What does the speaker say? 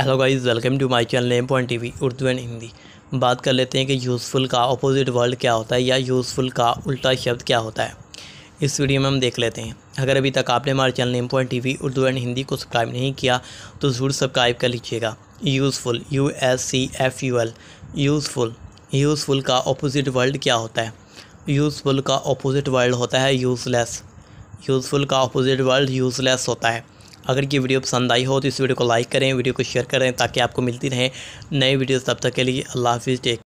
hello guys welcome to my channel name point TV Urdu and Hindi बात कर लेते हैं कि यूज़फुल का अपोजिट वर्ड क्या होता है या यूज़फुल का उल्टा शब्द क्या होता है इस वीडियो में हम देख लेते हैं अगर अभी तक आपने हमारे channel name point TV Urdu and Hindi को सब्सक्राइब नहीं किया तो ज़रूर सब्सक्राइब कर लीजिएगा useful U S C F U L useful useful का अपोजिट वर्ल्ड क्या होता है यूज़फुल का अपोजिट वर्ल्ड होता है यूज़लेस यूज़फुल का अपोजिट वर्ल्ड यूज़लेस होता है अगर ये वीडियो पसंद आई हो तो इस वीडियो को लाइक करें वीडियो को शेयर करें ताकि आपको मिलती रहें नए वीडियोज़ तब तक के लिए अल्लाह हाफिज़ टेक